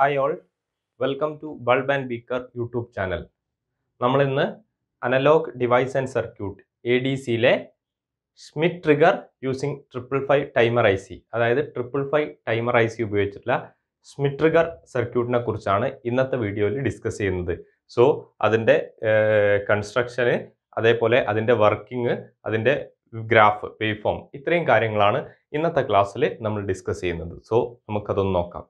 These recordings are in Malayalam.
hi all welcome to bulb and beaker YouTube channel നമ്മളിന്ന് analogue device and circuit A D സിയിലെ Schmitt trigger using triple five timer I C അതായത് triple five timer I C ഉപയോഗിച്ചിട്ടുള്ള സ്മിറ്റ് ട്രിഗർ സർക്യൂട്ടിനെ കുറിച്ചാണ് ഇന്നത്തെ വീഡിയോയിൽ ഡിസ്കസ് ചെയ്യുന്നത് സോ അതിൻ്റെ കൺസ്ട്രക്ഷന് അതേപോലെ അതിൻ്റെ വർക്കിംഗ് അതിൻ്റെ ഗ്രാഫ് വേവ് ഫോം ഇത്രയും കാര്യങ്ങളാണ് ഇന്നത്തെ ക്ലാസ്സിൽ നമ്മൾ ഡിസ്കസ് ചെയ്യുന്നത് സോ നമുക്കതൊന്ന് നോക്കാം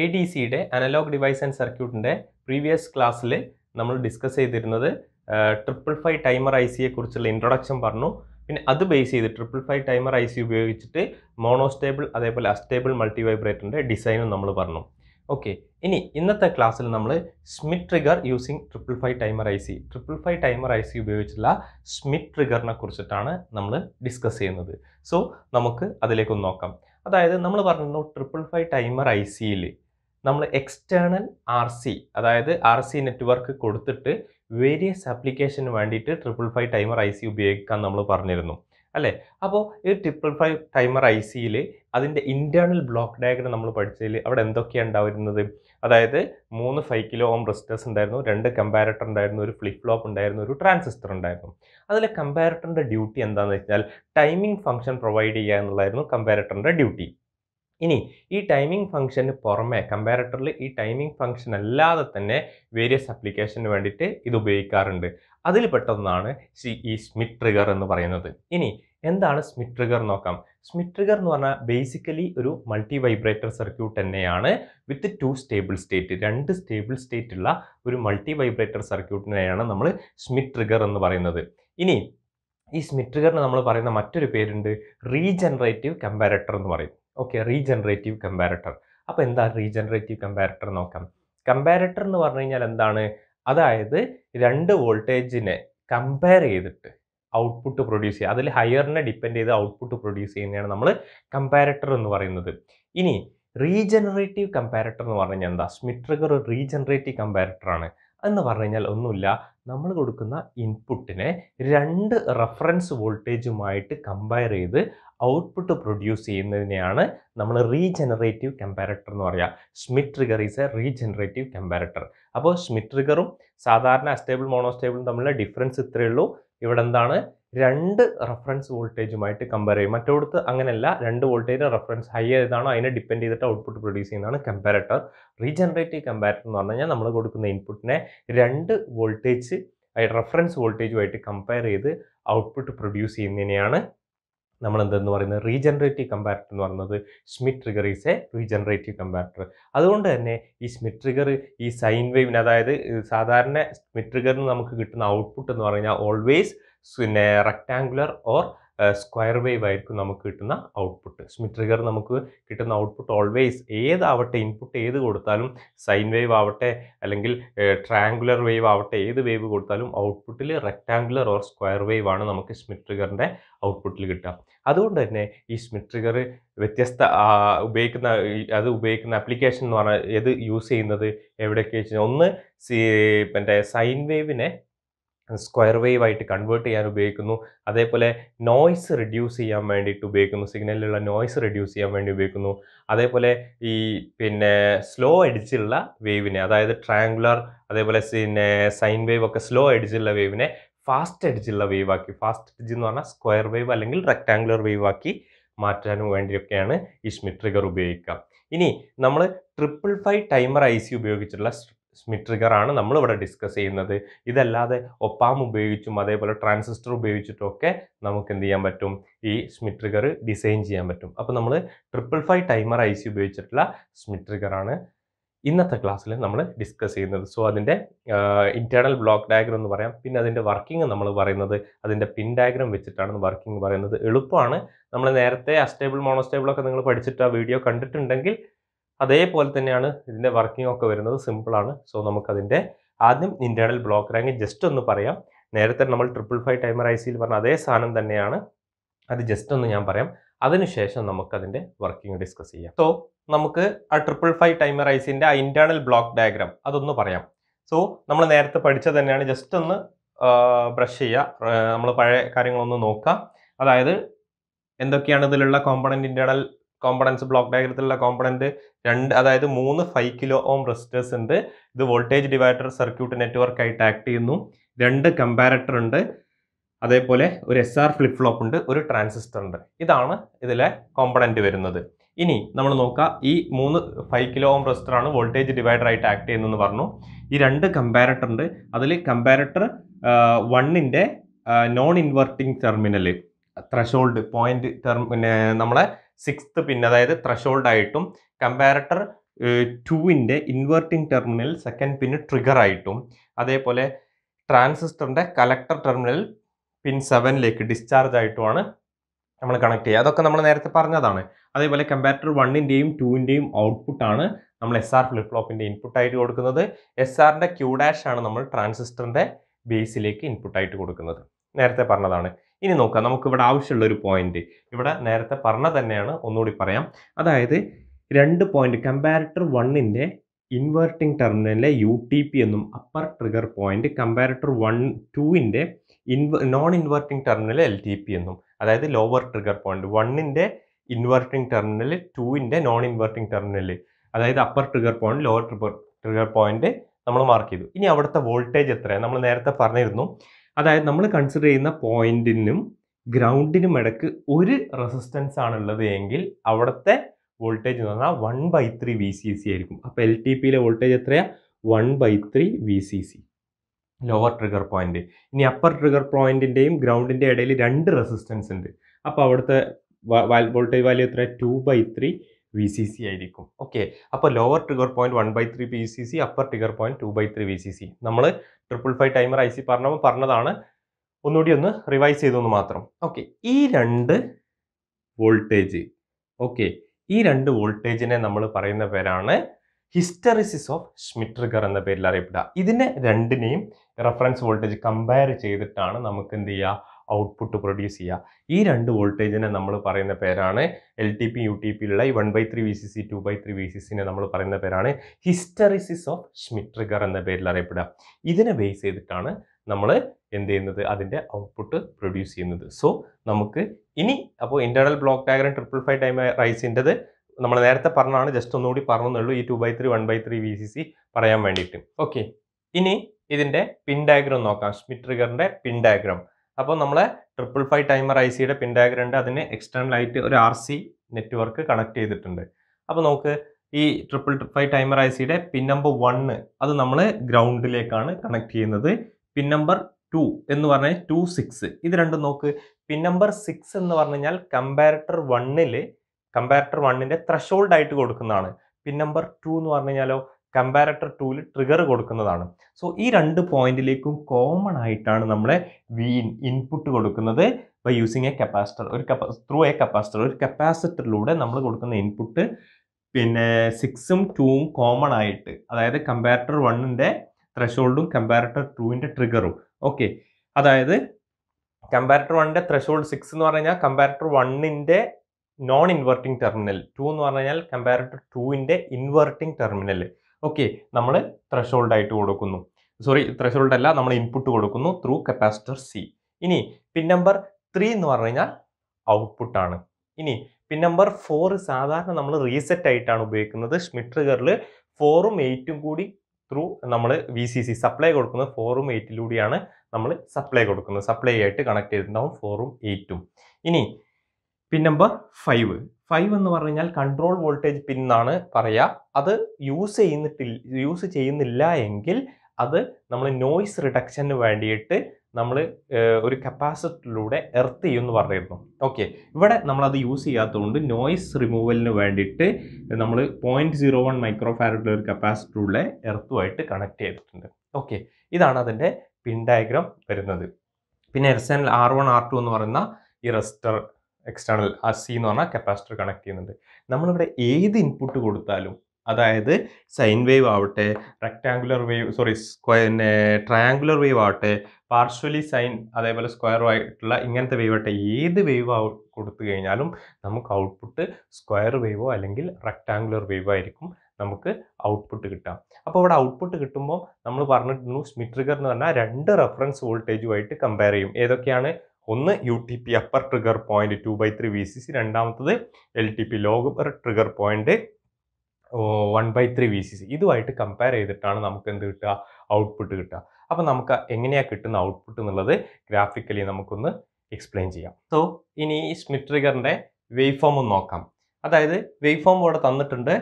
എ ഡി സിയുടെ അനലോഗ് ഡിവൈസ് ആൻഡ് സർക്യൂട്ടിൻ്റെ പ്രീവിയസ് ക്ലാസ്സിൽ നമ്മൾ ഡിസ്കസ് ചെയ്തിരുന്നത് ട്രിപ്പിൾ ഫൈവ് ടൈമർ ഐ സിയെ കുറിച്ചുള്ള ഇൻട്രൊഡക്ഷൻ പറഞ്ഞു പിന്നെ അത് ബേസ് ചെയ്ത് triple five timer I C ഉപയോഗിച്ചിട്ട് മോണോസ്റ്റേബിൾ അതേപോലെ അസ്റ്റേബിൾ മൾട്ടി വൈബ്രേറ്ററിൻ്റെ ഡിസൈനും നമ്മൾ പറഞ്ഞു ഓക്കെ ഇനി ഇന്നത്തെ ക്ലാസ്സിൽ നമ്മൾ Schmitt trigger using triple five timer I C triple five timer I C ഉപയോഗിച്ചുള്ള സ്മിത്ത് ട്രിഗറിനെ കുറിച്ചിട്ടാണ് നമ്മൾ ഡിസ്കസ് ചെയ്യുന്നത് സോ നമുക്ക് അതിലേക്കൊന്ന് നോക്കാം അതായത് നമ്മൾ പറഞ്ഞിരുന്നു ട്രിപ്പിൾ ഫൈവ് ടൈമർ ഐ സിയിൽ നമ്മൾ എക്സ്റ്റേണൽ ആർ സി അതായത് ആർ സി നെറ്റ്വർക്ക് കൊടുത്തിട്ട് വേരിയസ് ആപ്ലിക്കേഷന് വേണ്ടിയിട്ട് triple five timer I C ഉപയോഗിക്കാൻ നമ്മൾ പറഞ്ഞിരുന്നു അല്ലേ അപ്പോൾ ഈ ട്രിപ്പിൾ ഫൈവ് ടൈമർ ഐ സിയിൽ അതിൻ്റെ ഇൻറ്റേർണൽ ബ്ലോക്ക് ഡയഗ്രം നമ്മൾ പഠിച്ചതിൽ അവിടെ എന്തൊക്കെയാണ് ഉണ്ടാവുന്നത് അതായത് മൂന്ന് ഫൈവ് കിലോ ഓം റെസിസ്റ്റേഴ്സ് ഉണ്ടായിരുന്നു രണ്ട് കമ്പാരറ്റർ ഉണ്ടായിരുന്നു ഒരു ഫ്ലിപ്പ് ഫ്ലോപ്പ് ഉണ്ടായിരുന്നു ഒരു ട്രാൻസിസ്റ്റർ ഉണ്ടായിരുന്നു അതിലെ കമ്പാരറ്ററിൻ്റെ ഡ്യൂട്ടി എന്താണെന്ന് വെച്ചാൽ ടൈമിംഗ് ഫംഗ്ഷൻ പ്രൊവൈഡ് ചെയ്യുക എന്നുള്ളതായിരുന്നു കമ്പാരറ്ററിൻ്റെ ഡ്യൂട്ടി ഇനി ഈ ടൈമിംഗ് ഫംഗ്ഷന് പുറമെ കമ്പാരറ്ററിൽ ഈ ടൈമിംഗ് ഫംഗ്ഷൻ അല്ലാതെ തന്നെ വേരിയസ് അപ്ലിക്കേഷന് വേണ്ടിയിട്ട് ഇത് ഉപയോഗിക്കാറുണ്ട് അതിൽ പെട്ടൊന്നാണ് ഈ സ്മിറ്റ് ട്രിഗർ എന്ന് പറയുന്നത് ഇനി എന്താണ് സ്മിറ്റ് ട്രിഗർ നോക്കാം സ്മിറ്റ് ട്രിഗർ എന്ന് പറഞ്ഞാൽ ബേസിക്കലി ഒരു മൾട്ടി വൈബ്രേറ്റർ സർക്യൂട്ട് തന്നെയാണ് വിത്ത് ടു സ്റ്റേബിൾ സ്റ്റേറ്റ് രണ്ട് സ്റ്റേബിൾ സ്റ്റേറ്റ് ഉള്ള ഒരു മൾട്ടി വൈബ്രേറ്റർ സർക്യൂട്ടിനെയാണ് നമ്മൾ സ്മിറ്റ് ട്രിഗർ എന്ന് പറയുന്നത് ഇനി ഈ സ്മിറ്റ് ട്രിഗറിന് നമ്മൾ പറയുന്ന മറ്റൊരു പേരുണ്ട് റീജനറേറ്റീവ് കമ്പാരറ്റർ എന്ന് പറയും ഓക്കെ റീജനറേറ്റീവ് കമ്പാരറ്റർ അപ്പോൾ എന്താ റീജനറേറ്റീവ് കമ്പാരറ്റർ നോക്കാം കമ്പാരറ്റർ എന്ന് പറഞ്ഞു കഴിഞ്ഞാൽ എന്താണ് അതായത് രണ്ട് വോൾട്ടേജിനെ കമ്പയർ ചെയ്തിട്ട് ഔട്ട്പുട്ട് പ്രൊഡ്യൂസ് ചെയ്യുക അതിൽ ഹയറിനെ ഡിപ്പെൻഡ് ചെയ്ത് ഔട്ട്പുട്ട് പ്രൊഡ്യൂസ് ചെയ്യുന്നതാണ് നമ്മൾ കമ്പാരറ്റർ എന്ന് പറയുന്നത് ഇനി റീജനറേറ്റീവ് കമ്പാരറ്റർ എന്ന് പറഞ്ഞു കഴിഞ്ഞാൽ എന്താ സ്മിറ്റ് ട്രിഗർ ഒരു റീജനറേറ്റീവ് കമ്പാരറ്ററാണ് എന്ന് പറഞ്ഞു കഴിഞ്ഞാൽ ഒന്നുമില്ല നമ്മൾ കൊടുക്കുന്ന ഇൻപുട്ടിനെ രണ്ട് റെഫറൻസ് വോൾട്ടേജുമായിട്ട് കമ്പയർ ചെയ്ത് ഔട്ട്പുട്ട് പ്രൊഡ്യൂസ് ചെയ്യുന്നതിനെയാണ് നമ്മൾ റീജനറേറ്റീവ് കമ്പാരറ്റർ എന്ന് പറയുക Schmitt trigger is a regenerative comparator അപ്പോൾ സ്മിറ്റ് ട്രിഗറും സാധാരണ അസ്റ്റേബിൾ മോണോസ്റ്റേബിളും തമ്മിലുള്ള ഡിഫറൻസ് ഇത്രയേ ഉള്ളൂ ഇവിടെ എന്താണ് രണ്ട് റഫറൻസ് വോൾട്ടേജുമായിട്ട് കമ്പയർ ചെയ്യും മറ്റോടത്ത് അങ്ങനെയല്ല രണ്ട് വോൾട്ടേജ് റഫറൻസ് ഹൈ ഏതാണോ അതിനെ ഡിപ്പെൻഡ് ചെയ്തിട്ട് ഔട്ട്പുട്ട് പ്രൊഡ്യൂസ് ചെയ്യുന്നതാണ് കമ്പാരറ്റർ റീജനറേറ്റീവ് കമ്പാരറ്റർ എന്ന് പറഞ്ഞു കഴിഞ്ഞാൽ നമ്മൾ കൊടുക്കുന്ന ഇൻപുട്ടിനെ രണ്ട് വോൾട്ടേജ് റഫറൻസ് വോൾട്ടേജുമായിട്ട് കമ്പയർ ചെയ്ത് ഔട്ട്പുട്ട് പ്രൊഡ്യൂസ് ചെയ്യുന്നതിനെയാണ് നമ്മൾ എന്തെന്ന് പറയുന്നത് റീജനറേറ്റീവ് കമ്പാരറ്റർ എന്ന് പറയുന്നത് Schmitt trigger is a regenerative comparator അതുകൊണ്ട് തന്നെ ഈ സ്മിത്ത് ട്രിഗർ ഈ സൈൻ വേവിന് അതായത് സാധാരണ സ്മിത്ത് ട്രിഗറിന് നമുക്ക് കിട്ടുന്ന ഔട്ട്പുട്ട് എന്ന് പറഞ്ഞാൽ ഓൾവേസ് പിന്നെ റെക്റ്റാങ്കുലർ ഓർ സ്ക്വയർ വേവ് ആയിരിക്കും നമുക്ക് കിട്ടുന്ന ഔട്ട്പുട്ട് സ്മിത്ത് ട്രിഗർ നമുക്ക് കിട്ടുന്ന ഔട്ട്പുട്ട് ഓൾവേസ് ഏതാവട്ടെ ഇൻപുട്ട് ഏത് കൊടുത്താലും സൈൻ വേവ് ആവട്ടെ അല്ലെങ്കിൽ ട്രാങ്കുലർ വേവ് ആവട്ടെ ഏത് വേവ് കൊടുത്താലും ഔട്ട്പുട്ടിൽ റെക്റ്റാങ്കുലർ ഓർ സ്ക്വയർ വേവ് ആണ് നമുക്ക് സ്മിത്ത് ട്രിഗറിൻ്റെ ഔട്ട്പുട്ടിൽ കിട്ടുക അതുകൊണ്ട് തന്നെ ഈ സ്മിത്ത് ട്രിഗർ വ്യത്യസ്ത ഉപയോഗിക്കുന്ന അത് ഉപയോഗിക്കുന്ന ആപ്ലിക്കേഷൻ എന്ന് പറഞ്ഞാൽ ഏത് യൂസ് ചെയ്യുന്നത് എവിടെയൊക്കെ വെച്ച് ഒന്ന് മറ്റേ സൈൻ വേവിനെ സ്ക്വയർ വേവ് ആയിട്ട് കൺവേർട്ട് ചെയ്യാൻ ഉപയോഗിക്കുന്നു അതേപോലെ നോയ്സ് റിഡ്യൂസ് ചെയ്യാൻ വേണ്ടിയിട്ട് ഉപയോഗിക്കുന്നു സിഗ്നലിലുള്ള നോയ്സ് റിഡ്യൂസ് ചെയ്യാൻ വേണ്ടി ഉപയോഗിക്കുന്നു അതേപോലെ ഈ പിന്നെ സ്ലോ അടിച്ചുള്ള വേവിനെ അതായത് ട്രയാങ്കുലർ അതേപോലെ പിന്നെ സൈൻ വേവ് ഒക്കെ സ്ലോ അടിച്ചുള്ള വേവിനെ ഫാസ്റ്റ് അടിച്ചുള്ള വേവ് ആക്കി ഫാസ്റ്റ് അടിച്ച് എന്ന് പറഞ്ഞാൽ സ്ക്വയർ വേവ് അല്ലെങ്കിൽ റെക്ടാങ്കുലർ വേവ് ആക്കി മാറ്റാനും വേണ്ടിയൊക്കെയാണ് ഈ സ്മിട്രിഗർ ഉപയോഗിക്കുക ഇനി നമ്മൾ triple five timer I C ഉപയോഗിച്ചിട്ടുള്ള സ്മിറ്റ് ട്രിഗർ ആണ് നമ്മളിവിടെ ഡിസ്കസ് ചെയ്യുന്നത് ഇതല്ലാതെ ഒപ്പാം ഉപയോഗിച്ചും അതേപോലെ ട്രാൻസിസ്റ്റർ ഉപയോഗിച്ചിട്ടൊക്കെ നമുക്ക് എന്ത് ചെയ്യാൻ പറ്റും ഈ സ്മിറ്റ് ട്രിഗർ ഡിസൈൻ ചെയ്യാൻ പറ്റും അപ്പോൾ നമ്മൾ triple five timer I C ഉപയോഗിച്ചിട്ടുള്ള സ്മിറ്റ് ട്രിഗർ ആണ് ഇന്നത്തെ ക്ലാസ്സിൽ നമ്മൾ ഡിസ്കസ് ചെയ്യുന്നത് സോ അതിൻ്റെ ഇൻറ്റേർണൽ ബ്ലോക്ക് ഡയഗ്രം എന്ന് പറയാം പിന്നെ അതിൻ്റെ വർക്കിംഗ് നമ്മൾ പറയുന്നത് അതിൻ്റെ പിൻ ഡയഗ്രം വെച്ചിട്ടാണ് വർക്കിംഗ് പറയുന്നത് എളുപ്പമാണ് നമ്മൾ നേരത്തെ അസ്റ്റേബിൾ മോണോസ്റ്റേബിളൊക്കെ നിങ്ങൾ പഠിച്ചിട്ട് ആ വീഡിയോ കണ്ടിട്ടുണ്ടെങ്കിൽ അതേപോലെ തന്നെയാണ് ഇതിൻ്റെ വർക്കിംഗ് ഒക്കെ വരുന്നത് സിമ്പിളാണ് സോ നമുക്കതിൻ്റെ ആദ്യം ഇൻറ്റേർണൽ ബ്ലോക്ക് റാങ്ക് ജസ്റ്റ് ഒന്ന് പറയാം നേരത്തെ നമ്മൾ ട്രിപ്പിൾ ഫൈവ് ടൈമർ ഐ സിയിൽ പറഞ്ഞ അതേ സാധനം തന്നെയാണ് അത് ജസ്റ്റ് ഒന്ന് ഞാൻ പറയാം അതിനുശേഷം നമുക്കതിൻ്റെ വർക്കിംഗ് ഡിസ്കസ് ചെയ്യാം സോ നമുക്ക് ആ ട്രിപ്പിൾ ഫൈവ് ടൈമർ ഐ സിൻ്റെ ആ ഇൻറ്റേർണൽ ബ്ലോക്ക് ഡയഗ്രാം അതൊന്ന് പറയാം സോ നമ്മൾ നേരത്തെ പഠിച്ചത് തന്നെയാണ് ജസ്റ്റ് ഒന്ന് ബ്രഷ് ചെയ്യുക നമ്മൾ പഴയ കാര്യങ്ങളൊന്ന് നോക്കുക അതായത് എന്തൊക്കെയാണ് ഇതിലുള്ള കോമ്പണൻറ്റ് ഇൻറ്റേർണൽ കോമ്പണൻസ് ബ്ലോക്ക് ഡയഗ്രത്തിലുള്ള കോമ്പണൻറ്റ് രണ്ട് അതായത് മൂന്ന് ഫൈവ് കിലോ ഓം റെസിസ്റ്റേഴ്സ് ഉണ്ട് ഇത് വോൾട്ടേജ് ഡിവൈഡർ സർക്യൂട്ട് നെറ്റ്വർക്ക് ആയിട്ട് ആക്ട് ചെയ്യുന്നു രണ്ട് കമ്പാരറ്റർ ഉണ്ട് അതേപോലെ ഒരു എസ് ആർ ഫ്ലിപ്പ് ഫ്ലോപ്പ് ഉണ്ട് ഒരു ട്രാൻസിസ്റ്റർ ഉണ്ട് ഇതാണ് ഇതിലെ കോമ്പണൻറ്റ് വരുന്നത് ഇനി നമ്മൾ നോക്കുക ഈ മൂന്ന് ഫൈവ് കിലോ ഓം റെസിസ്റ്ററാണ് വോൾട്ടേജ് ഡിവൈഡർ ആയിട്ട് ആക്ട് ചെയ്യുന്നതെന്ന് പറഞ്ഞു ഈ രണ്ട് കമ്പാരറ്റർ ഉണ്ട് അതിൽ കമ്പാരറ്റർ വണ്ണിൻ്റെ non inverting terminal threshold point ടെർമിനെ നമ്മളെ സിക്സ്ത് പിൻ അതായത് ത്രഷോൾഡ് ആയിട്ടും കമ്പാരറ്റർ ടുവിൻ്റെ ഇൻവേർട്ടിംഗ് ടെർമിനൽ സെക്കൻഡ് പിന്നെ ട്രിഗർ ആയിട്ടും അതേപോലെ ട്രാൻസിസ്റ്ററിൻ്റെ കലക്ടർ ടെർമിനൽ പിൻ സെവനിലേക്ക് ഡിസ്ചാർജ് ആയിട്ടുമാണ് നമ്മൾ കണക്ട് ചെയ്യുക അതൊക്കെ നമ്മൾ നേരത്തെ പറഞ്ഞതാണ് അതേപോലെ കമ്പാരറ്റർ വണ്ണിൻ്റെയും ടുവിൻ്റെയും ഔട്ട്പുട്ടാണ് നമ്മൾ എസ് ആർ ഫ്ലിപ്പ് ഫ്ലോപ്പിൻ്റെ ഇൻപുട്ടായിട്ട് കൊടുക്കുന്നത് എസ് ആറിൻ്റെ ക്യൂ ഡാഷ് ആണ് നമ്മൾ ട്രാൻസിസ്റ്ററിൻ്റെ ബേസിലേക്ക് ഇൻപുട്ടായിട്ട് കൊടുക്കുന്നത് നേരത്തെ പറഞ്ഞതാണ് ഇനി നോക്കാം നമുക്കിവിടെ ആവശ്യമുള്ള ഒരു പോയിന്റ് ഇവിടെ നേരത്തെ പറഞ്ഞ തന്നെയാണ് ഒന്നുകൂടി പറയാം അതായത് രണ്ട് പോയിന്റ് കമ്പാരിറ്റർ വണ്ണിൻ്റെ ഇൻവേർട്ടിംഗ് ടെർമിനലിലെ യു ടി പി എന്നും upper trigger point comparator one ടൂവിൻ്റെ ഇൻവ non inverting terminal L T P എന്നും അതായത് ലോവർ ട്രിഗർ പോയിന്റ് വണ്ണിൻ്റെ ഇൻവേർട്ടിംഗ് ടെർമിനൽ ടൂവിൻ്റെ നോൺ ഇൻവേർട്ടിംഗ് ടെർമിനൽ അതായത് upper trigger point lower trigger trigger point നമ്മൾ മാർക്ക് ചെയ്തു ഇനി അവിടുത്തെ വോൾട്ടേജ് എത്രയാണ് നമ്മൾ നേരത്തെ പറഞ്ഞിരുന്നു അതായത് നമ്മൾ കൺസിഡർ ചെയ്യുന്ന പോയിന്റിനും ഗ്രൗണ്ടിനും ഇടയ്ക്ക് ഒരു റെസിസ്റ്റൻസ് ആണുള്ളത് എങ്കിൽ അവിടുത്തെ വോൾട്ടേജ് എന്ന് പറഞ്ഞാൽ one by three V C C ആയിരിക്കും അപ്പോൾ എൽ ടി പിയിലെ വോൾട്ടേജ് എത്രയാണ് one by three V C C lower trigger point ഇനി അപ്പർ ട്രിഗർ പോയിന്റിൻ്റെയും ഗ്രൗണ്ടിൻ്റെ ഇടയിൽ രണ്ട് റെസിസ്റ്റൻസ് ഉണ്ട് അപ്പോൾ അവിടുത്തെ വോൾട്ടേജ് വാല്യൂ എത്രയാണ് two by three V C C ആയിരിക്കും ഓക്കെ അപ്പോൾ lower trigger point one by three V C C upper trigger point two by three V C C നമ്മൾ triple five timer I C പറഞ്ഞപ്പോൾ പറഞ്ഞതാണ് ഒന്നുകൂടി ഒന്ന് റിവൈസ് ചെയ്തൊന്ന് മാത്രം ഓക്കെ ഈ രണ്ട് വോൾട്ടേജ് ഓക്കെ ഈ രണ്ട് വോൾട്ടേജിനെ നമ്മൾ പറയുന്ന പേരാണ് ഹിസ്റ്ററിസിസ് ഓഫ് ഷ്മിട്രിഗർ എന്ന പേരിൽ അറിയപ്പെടുക ഇതിനെ രണ്ടിനെയും റെഫറൻസ് വോൾട്ടേജ് കമ്പയർ ചെയ്തിട്ടാണ് നമുക്ക് എന്ത് ചെയ്യുക ഔട്ട്പുട്ട് പ്രൊഡ്യൂസ് ചെയ്യുക ഈ രണ്ട് വോൾട്ടേജിനെ നമ്മൾ പറയുന്ന പേരാണ് L T P U T പിയിലുള്ള ഈ one by three V C C two by three V C സിനെ നമ്മൾ പറയുന്ന പേരാണ് ഹിസ്റ്ററിസിസ് ഓഫ് ഷ്മിട്രിഗർ എന്ന പേരിൽ അറിയപ്പെടുക ഇതിനെ ബേസ് ചെയ്തിട്ടാണ് നമ്മൾ എന്ത് ചെയ്യുന്നത് അതിൻ്റെ ഔട്ട്പുട്ട് പ്രൊഡ്യൂസ് ചെയ്യുന്നത് സോ നമുക്ക് ഇനി അപ്പോൾ internal block diagram triple five time റൈസിൻ്റെത് നമ്മൾ നേരത്തെ പറഞ്ഞാണ് ജസ്റ്റ് ഒന്നുകൂടി പറഞ്ഞെന്നുള്ളൂ ഈ two by three one by three V C C പറയാൻ വേണ്ടിയിട്ട് ഓക്കെ ഇനി ഇതിൻ്റെ പിൻ ഡയഗ്രം നോക്കാം സ്മിട്രിഗറിൻ്റെ പിൻ ഡയഗ്രം അപ്പോൾ നമ്മളെ ട്രിപ്പിൾ ഫൈവ് ടൈമർ ഐ സിയുടെ പിൻഡാഗ്രണ്ട് ഉണ്ട് അതിന് എക്സ്റ്റേണൽ ആയിട്ട് ഒരു ആർ സി നെറ്റ്വർക്ക് കണക്ട് ചെയ്തിട്ടുണ്ട് അപ്പോൾ നമുക്ക് ഈ ട്രിപ്പിൾ ഫൈവ് ടൈമർ ഐ സിയുടെ പിൻ നമ്പർ വണ്ണ് അത് നമ്മൾ ഗ്രൗണ്ടിലേക്കാണ് കണക്ട് ചെയ്യുന്നത് പിൻ നമ്പർ ടു എന്ന് പറഞ്ഞാൽ ടു സിക്സ് ഇത് രണ്ടും നോക്ക് പിൻ നമ്പർ സിക്സ് എന്ന് പറഞ്ഞു കഴിഞ്ഞാൽ കമ്പാരറ്റർ വണ്ണിൽ കമ്പാരറ്റർ വണ്ണിൻ്റെ ത്രഷോൾഡ് ആയിട്ട് കൊടുക്കുന്നതാണ് പിൻ നമ്പർ ടു എന്ന് പറഞ്ഞു കഴിഞ്ഞാലോ കമ്പാരറ്റർ ടൂൽ ട്രിഗർ കൊടുക്കുന്നതാണ് സോ ഈ രണ്ട് പോയിന്റിലേക്കും കോമൺ ആയിട്ടാണ് നമ്മളെ വി ഇൻപുട്ട് കൊടുക്കുന്നത് ബൈ യൂസിങ് എ കപ്പാസിറ്റർ ഒരു ത്രൂ എ കപ്പാസിറ്റർ ഒരു കപ്പാസിറ്ററിലൂടെ നമ്മൾ കൊടുക്കുന്ന ഇൻപുട്ട് പിന്നെ സിക്സും ടൂവും കോമൺ ആയിട്ട് അതായത് കമ്പാരറ്റർ വണ്ണിൻ്റെ ത്രഷോൾഡും കമ്പാരറ്റർ ടൂവിൻ്റെ ട്രിഗറും ഓക്കെ അതായത് കമ്പാരറ്റർ വണ്ണിൻ്റെ ത്രഷോൾഡ് സിക്സ് എന്ന് പറഞ്ഞു കഴിഞ്ഞാൽ കമ്പാരറ്റർ വണ്ണിൻ്റെ നോൺ ഇൻവെർട്ടിംഗ് ടെർമിനൽ ടു എന്ന് പറഞ്ഞു കഴിഞ്ഞാൽ കമ്പാരറ്റർ ടൂവിൻ്റെ ഇൻവെർട്ടിംഗ് ടെർമിനൽ ഓക്കെ നമ്മൾ ത്രഷോൾഡ് ആയിട്ട് കൊടുക്കുന്നു സോറി ത്രഷോൾഡ് അല്ല നമ്മൾ ഇൻപുട്ട് കൊടുക്കുന്നു ത്രൂ കപ്പാസിറ്റർ സി ഇനി പിൻ നമ്പർ ത്രീ എന്ന് പറഞ്ഞു കഴിഞ്ഞാൽ ഔട്ട്പുട്ടാണ് ഇനി പിൻ നമ്പർ ഫോർ സാധാരണ നമ്മൾ റീസെറ്റ് ആയിട്ടാണ് ഉപയോഗിക്കുന്നത് ഷ്മിട്രിഗറിൽ ഫോറും എയ്റ്റും കൂടി ത്രൂ നമ്മൾ വി സി സി സപ്ലൈ കൊടുക്കുന്നത് ഫോറും എയ്റ്റിലൂടെയാണ് നമ്മൾ സപ്ലൈ കൊടുക്കുന്നത് സപ്ലൈ ആയിട്ട് കണക്ട് ചെയ്തിട്ടുണ്ടാവും ഫോറും എയ്റ്റും ഇനി പിൻ നമ്പർ ഫൈവ് ഫൈവ് എന്ന് പറഞ്ഞു കഴിഞ്ഞാൽ കൺട്രോൾ വോൾട്ടേജ് പിൻ എന്നാണ് പറയുക അത് യൂസ് ചെയ്യുന്നിട്ടില്ല യൂസ് ചെയ്യുന്നില്ല എങ്കിൽ അത് നമ്മൾ നോയ്സ് റിഡക്ഷന് വേണ്ടിയിട്ട് നമ്മൾ ഒരു കപ്പാസിറ്ററിലൂടെ എർത്ത് ചെയ്യുമെന്ന് പറഞ്ഞിരുന്നു ഓക്കെ ഇവിടെ നമ്മളത് യൂസ് ചെയ്യാത്തതുകൊണ്ട് നോയ്സ് റിമൂവലിന് വേണ്ടിയിട്ട് നമ്മൾ പോയിന്റ് സീറോ വൺ മൈക്രോ ഫാരഡിലെ ഒരു കപ്പാസിറ്ററിലൂടെ എർത്തുമായിട്ട് കണക്ട് ചെയ്തിട്ടുണ്ട് ഓക്കെ ഇതാണ് അതിൻ്റെ പിൻ ഡയഗ്രാം വരുന്നത് പിന്നെ എർസൻ ആർ വൺ ആർ ടു എന്ന് പറയുന്ന ഈ റെസ്റ്റർ എക്സ്റ്റേണൽ ആ സി എന്ന് പറഞ്ഞാൽ കപ്പാസിറ്റർ കണക്ട് ചെയ്യുന്നുണ്ട് നമ്മളിവിടെ ഏത് ഇൻപുട്ട് കൊടുത്താലും അതായത് സൈൻ വേവ് ആവട്ടെ റെക്റ്റാങ്കുലർ വേവ് സോറി പിന്നെ ട്രയാങ്കുലർ വേവ് ആവട്ടെ പാർഷ്വലി സൈൻ അതേപോലെ സ്ക്വയർ ആയിട്ടുള്ള ഇങ്ങനത്തെ വേവ് ആവട്ടെ ഏത് വേവ് ആവ കൊടുത്തു കഴിഞ്ഞാലും നമുക്ക് ഔട്ട്പുട്ട് സ്ക്വയർ വേവോ അല്ലെങ്കിൽ റെക്റ്റാങ്കുലർ വേവോ ആയിരിക്കും നമുക്ക് ഔട്ട്പുട്ട് കിട്ടാം അപ്പോൾ ഇവിടെ ഔട്ട്പുട്ട് കിട്ടുമ്പോൾ നമ്മൾ സ്മിറ്റ് സ്മിട്രിഗർ എന്ന് പറഞ്ഞാൽ രണ്ട് റെഫറൻസ് വോൾട്ടേജുമായിട്ട് കമ്പയർ ചെയ്യും ഏതൊക്കെയാണ് ഒന്ന് U T P upper trigger point two by three V C C രണ്ടാമത്തത് എൽ ടി പി ലോഗർ trigger point one by three V C C ഇതുമായിട്ട് കമ്പയർ ചെയ്തിട്ടാണ് നമുക്ക് എന്ത് കിട്ടുക ഔട്ട്പുട്ട് കിട്ടുക അപ്പോൾ നമുക്ക് എങ്ങനെയാണ് കിട്ടുന്ന ഔട്ട്പുട്ട് എന്നുള്ളത് ഗ്രാഫിക്കലി നമുക്കൊന്ന് എക്സ്പ്ലെയിൻ ചെയ്യാം സോ ഇനി ഈ സ്മിത്ത് ട്രിഗറിൻ്റെ വേവ് ഫോം ഒന്ന് നോക്കാം അതായത് വേവ് ഫോം ഇവിടെ തന്നിട്ടുണ്ട്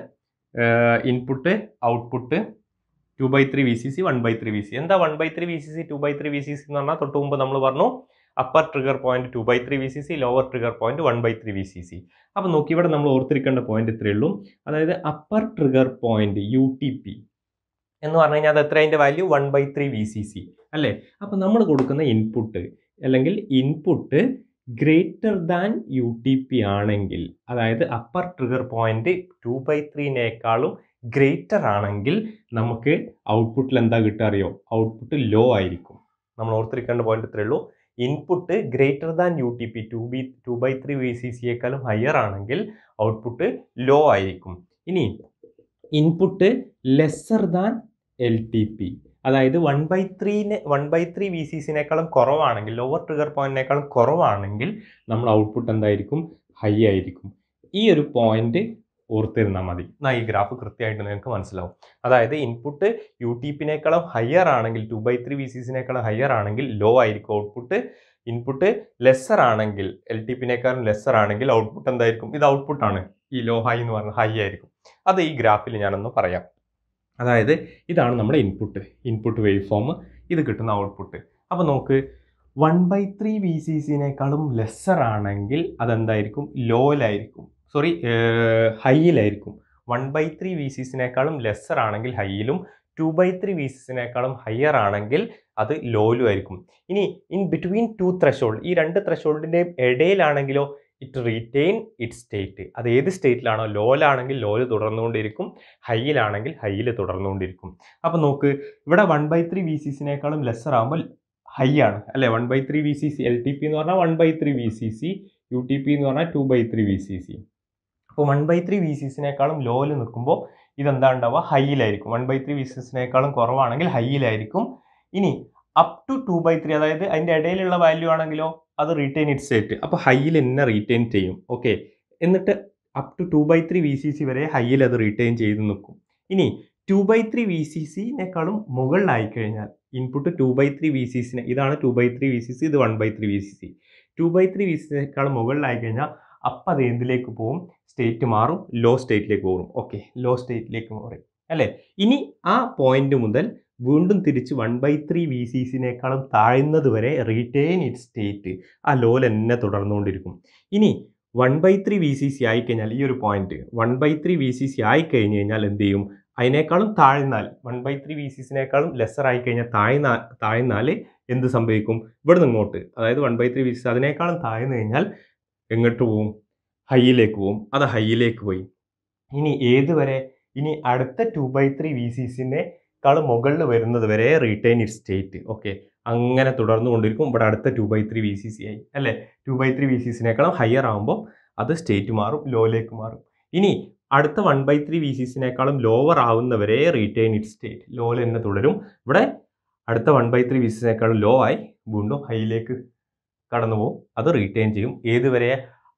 input output two by three V C C one by three V C എന്താ one by three V C C two by three V C C എന്ന് പറഞ്ഞാൽ തൊട്ട് മുമ്പ് നമ്മൾ പറഞ്ഞു upper trigger point two by three V C C lower trigger point one by three V C C അപ്പോൾ നോക്കി ഇവിടെ നമ്മൾ ഓർത്തിരിക്കേണ്ട പോയിന്റ് ഇത്രയേ ഉള്ളൂ അതായത് upper trigger point U T P എന്ന് പറഞ്ഞു കഴിഞ്ഞാൽ അത് എത്ര അതിൻ്റെ value one by three V C C അല്ലേ അപ്പോൾ നമ്മൾ കൊടുക്കുന്ന ഇൻപുട്ട് അല്ലെങ്കിൽ input greater than U T P ആണെങ്കിൽ അതായത് upper trigger point two by ത്രീനേക്കാളും ഗ്രേറ്റർ ആണെങ്കിൽ നമുക്ക് ഔട്ട്പുട്ടിൽ എന്താ കിട്ടുക അറിയോ ഔട്ട്പുട്ട് ലോ ആയിരിക്കും നമ്മൾ ഓർത്തിരിക്കേണ്ട പോയിന്റ് ഇത്രയേ ഉള്ളൂ input greater than U T P two B two by three V C സിയേക്കാളും ഹയർ ആണെങ്കിൽ ഔട്ട്പുട്ട് ലോ ആയിരിക്കും ഇനി input lesser than L T P അതായത് വൺ ബൈ ത്രീനെ one by three V C സിനേക്കാളും കുറവാണെങ്കിൽ ലോവർ ട്രിഗർ പോയിന്റിനേക്കാളും കുറവാണെങ്കിൽ നമ്മൾ ഔട്ട്പുട്ട് എന്തായിരിക്കും ഹൈ ആയിരിക്കും ഈ ഒരു പോയിന്റ് ഓർത്തിരുന്നാൽ മതി എന്നാൽ ഈ ഗ്രാഫ് കൃത്യമായിട്ട് നിങ്ങൾക്ക് മനസ്സിലാവും അതായത് ഇൻപുട്ട് യു ടി പിനേക്കാളും ഹയർ ആണെങ്കിൽ two by three V C സിനേക്കാളും ഹയർ ആണെങ്കിൽ ലോ ആയിരിക്കും ഔട്ട്പുട്ട് ഇൻപുട്ട് ലെസ്സർ ആണെങ്കിൽ എൽ ടി പിനേക്കാളും ലെസ്സർ ആണെങ്കിൽ ഔട്ട്പുട്ട് എന്തായിരിക്കും ഇത് ഔട്ട്പുട്ടാണ് ഈ ലോ ഹൈ എന്ന് പറഞ്ഞാൽ ഹൈ ആയിരിക്കും അത് ഈ ഗ്രാഫിൽ ഞാനൊന്ന് പറയാം അതായത് ഇതാണ് നമ്മുടെ ഇൻപുട്ട് ഇൻപുട്ട് വേവ് ഫോം ഇത് കിട്ടുന്ന ഔട്ട്പുട്ട് അപ്പോൾ നമുക്ക് one by three V C സിനേക്കാളും ലെസ്സർ ആണെങ്കിൽ അതെന്തായിരിക്കും ലോയിലായിരിക്കും സോറി ഹൈയിലായിരിക്കും വൺ ബൈ ത്രീ വി സിസിനേക്കാളും ലെസ്സർ ആണെങ്കിൽ ഹൈയിലും ടു ബൈ ത്രീ വി സിസിനേക്കാളും ഹയർ ആണെങ്കിൽ അത് ലോയിലും ആയിരിക്കും ഇനി ഇൻ ബിറ്റ്വീൻ ടു ത്രഷോൾഡ് ഈ രണ്ട് ത്രഷോൾഡിൻ്റെയും ഇടയിലാണെങ്കിലോ ഇറ്റ് റീറ്റെയിൻ ഇറ്റ് സ്റ്റേറ്റ് അത് ഏത് സ്റ്റേറ്റിലാണോ ലോയിലാണെങ്കിൽ ലോയിൽ തുടർന്നുകൊണ്ടിരിക്കും ഹൈയിലാണെങ്കിൽ ഹൈയിൽ തുടർന്നുകൊണ്ടിരിക്കും അപ്പോൾ നോക്ക് ഇവിടെ വൺ ബൈ ത്രീ വി സിസിനേക്കാളും ലെസ്സർ ആകുമ്പോൾ ഹൈ ആണ് അല്ലേ one by three V C C L T P എന്ന് പറഞ്ഞാൽ one by three V C C U T P എന്ന് പറഞ്ഞാൽ two by three V C C അപ്പോൾ വൺ ബൈ ത്രീ വി സിസിനേക്കാളും ലോയിൽ നിൽക്കുമ്പോൾ ഇതെന്താ ഉണ്ടാവുക ഹൈയിലായിരിക്കും വൺ ബൈ ത്രീ വി സിസിനേക്കാളും കുറവാണെങ്കിൽ ഹൈയിലായിരിക്കും ഇനി up to two by three അതായത് അതിൻ്റെ ഇടയിലുള്ള വാല്യൂ ആണെങ്കിലോ അത് റീറ്റെയിൻ ഇറ്റ് സ്റ്റേറ്റ് അപ്പോൾ ഹൈയിൽ എന്നെ റീറ്റെയിൻ ചെയ്യും ഓക്കെ എന്നിട്ട് up to two by three V C C വരെ ഹൈയിൽ അത് റീറ്റെയിൻ ചെയ്ത് നിൽക്കും ഇനി two by three V C സിനേക്കാളും മുകളിലായി കഴിഞ്ഞാൽ input two by three V C സിനെ ഇതാണ് two by three V C C ഇത് one by three V C C two by three V C സിനേക്കാളും മുകളിലായി കഴിഞ്ഞാൽ അപ്പം അത് എന്തിലേക്ക് പോകും സ്റ്റേറ്റ് മാറും ലോ സ്റ്റേറ്റിലേക്ക് പോകും ഓക്കെ ലോ സ്റ്റേറ്റിലേക്ക് മാറി അല്ലേ ഇനി ആ പോയിന്റ് മുതൽ വീണ്ടും തിരിച്ച് one by three V C സിനേക്കാളും താഴ്ന്നത് വരെ റീറ്റെയിൻ ഇറ്റ് സ്റ്റേറ്റ് ആ ലോൽ തന്നെ തുടർന്നുകൊണ്ടിരിക്കും ഇനി one by three V C C ആയിക്കഴിഞ്ഞാൽ ഈ ഒരു point one by three V C C ആയിക്കഴിഞ്ഞ് കഴിഞ്ഞാൽ എന്ത് ചെയ്യും അതിനേക്കാളും താഴ്ന്നാൽ one by three V C സിനേക്കാളും ലെസർ ആയിക്കഴിഞ്ഞാൽ താഴ്ന്ന താഴ്ന്നാൽ എന്ത് സംഭവിക്കും ഇവിടെ നിന്ന് ഇങ്ങോട്ട് അതായത് one by three V C അതിനേക്കാളും താഴ്ന്നു കഴിഞ്ഞാൽ എങ്ങോട്ട് പോവും ഹൈയിലേക്ക് പോവും അത് ഹൈയിലേക്ക് പോയി ഇനി ഏത് വരെ ഇനി അടുത്ത two by three V C കള് മുകളിൽ വരുന്നത് വരെ റീറ്റെയിൻ ഇറ്റ് സ്റ്റേറ്റ് ഓക്കെ അങ്ങനെ തുടർന്നു കൊണ്ടിരിക്കും ഇവിടെ അടുത്ത two by three V C C ആയി അല്ലേ two by three V C സിനേക്കാളും ഹയർ ആകുമ്പോൾ അത് സ്റ്റേറ്റ് മാറും ലോയിലേക്ക് മാറും ഇനി അടുത്ത one by three V C സിനേക്കാളും ലോവർ ആവുന്നവരെ റീറ്റെയിൻ ഇറ്റ് സ്റ്റേറ്റ് ലോയിൽ തന്നെ തുടരും ഇവിടെ അടുത്ത one by three V C സിനേക്കാളും ലോ ആയി വീണ്ടും ഹൈയിലേക്ക് കടന്നു പോകും അത് റീറ്റെയിൻ ചെയ്യും ഏതുവരെ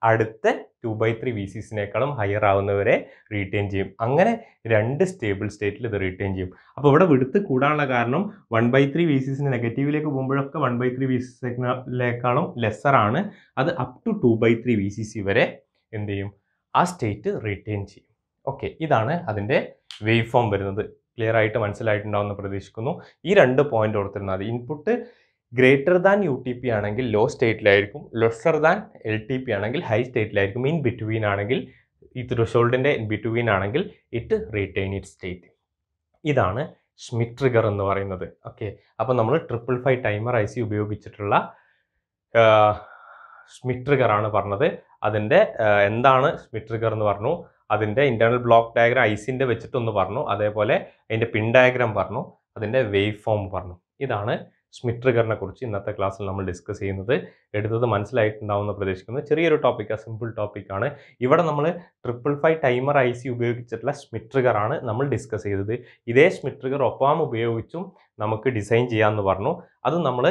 അടുത്ത ടു ബൈ ത്രീ വി സീസിനേക്കാളും ഹയർ ആവുന്നവരെ റീറ്റെയിൻ ചെയ്യും അങ്ങനെ രണ്ട് സ്റ്റേബിൾ സ്റ്റേറ്റിൽ ഇത് റീറ്റെയിൻ ചെയ്യും അപ്പോൾ ഇവിടെ വിടുത്ത് കൂടാനുള്ള കാരണം വൺ ബൈ ത്രീ വി സീസിന് നെഗറ്റീവിലേക്ക് പോകുമ്പോഴൊക്കെ വൺ ബൈ ത്രീ വി സീസിനേക്കാളും ലെസ്സറാണ് അത് up to two by three V C C വരെ എന്ത് ചെയ്യും ആ സ്റ്റേറ്റ് റീറ്റെയിൻ ചെയ്യും ഓക്കെ ഇതാണ് അതിൻ്റെ വേവ് ഫോം വരുന്നത് ക്ലിയർ ആയിട്ട് മനസ്സിലായിട്ടുണ്ടാവുമെന്ന് പ്രതീക്ഷിക്കുന്നു ഈ രണ്ട് പോയിന്റ് ഓർത്തിരുന്നാൽ input greater than U T P ആണെങ്കിൽ ലോ സ്റ്റേറ്റിലായിരിക്കും lesser than L T P ആണെങ്കിൽ ഹൈ സ്റ്റേറ്റിലായിരിക്കും ഇൻ ബിറ്റ്വീൻ ആണെങ്കിൽ ഈ ത്രിഷോൾഡിൻ്റെ ഇൻ ബിറ്റ്വീൻ ആണെങ്കിൽ ഇറ്റ് റീറ്റെയിൻ ഇറ്റ് സ്റ്റേറ്റ് ഇതാണ് സ്മിത്ത് ട്രിഗർ എന്ന് പറയുന്നത് ഓക്കെ അപ്പോൾ നമ്മൾ triple five timer I C ഉപയോഗിച്ചിട്ടുള്ള സ്മിത്ത് ട്രിഗർ ആണ് പറഞ്ഞത് അതിൻ്റെ എന്താണ് സ്മിത്ത് ട്രിഗർ എന്ന് പറഞ്ഞു അതിൻ്റെ ഇൻറ്റേർണൽ ബ്ലോക്ക് ഡയഗ്രാം ഐസിൻ്റെ വെച്ചിട്ടൊന്ന് പറഞ്ഞു അതേപോലെ അതിൻ്റെ പിൻ ഡയഗ്രാം പറഞ്ഞു അതിൻ്റെ വേവ് ഫോം പറഞ്ഞു ഇതാണ് സ്മിറ്റ് ട്രിഗറിനെ കുറിച്ച് ഇന്നത്തെ ക്ലാസ്സിൽ നമ്മൾ ഡിസ്കസ് ചെയ്യുന്നത് എടുത്തത് മനസ്സിലായിട്ടുണ്ടാവുന്ന പ്രതീക്ഷിക്കുന്നത് ചെറിയൊരു ടോപ്പിക്കാണ് സിമ്പിൾ ടോപ്പിക്കാണ് ഇവിടെ നമ്മൾ triple five timer I C ഉപയോഗിച്ചിട്ടുള്ള സ്മിറ്റ് ട്രിഗറാണ് നമ്മൾ ഡിസ്കസ് ചെയ്തത് ഇതേ സ്മിറ്റ് ട്രിഗർ ഒപ്പാം ഉപയോഗിച്ചും നമുക്ക് ഡിസൈൻ ചെയ്യാമെന്ന് പറഞ്ഞു അത് നമ്മൾ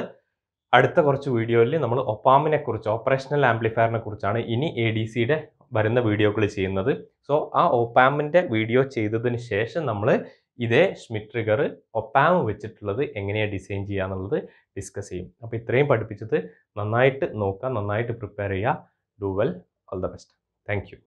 അടുത്ത കുറച്ച് വീഡിയോയിൽ നമ്മൾ ഒപ്പാമിനെ കുറിച്ച് ഓപ്പറേഷണൽ ആംപ്ലിഫയറിനെ കുറിച്ചാണ് ഇനി എ ഡി സിയുടെ വരുന്ന വീഡിയോകൾ ചെയ്യുന്നത് സോ ആ ഒപ്പാമിൻ്റെ വീഡിയോ ചെയ്തതിന് ശേഷം നമ്മൾ ഇതേ സ്മിറ്റ് ട്രിഗർ ഒപ്പാമ് വെച്ചിട്ടുള്ളത് എങ്ങനെയാണ് ഡിസൈൻ ചെയ്യാന്നുള്ളത് ഡിസ്കസ് ചെയ്യും അപ്പോൾ ഇത്രയും പഠിപ്പിച്ചത് നന്നായിട്ട് നോക്കുക നന്നായിട്ട് പ്രിപ്പയർ ചെയ്യുക do well all the best thank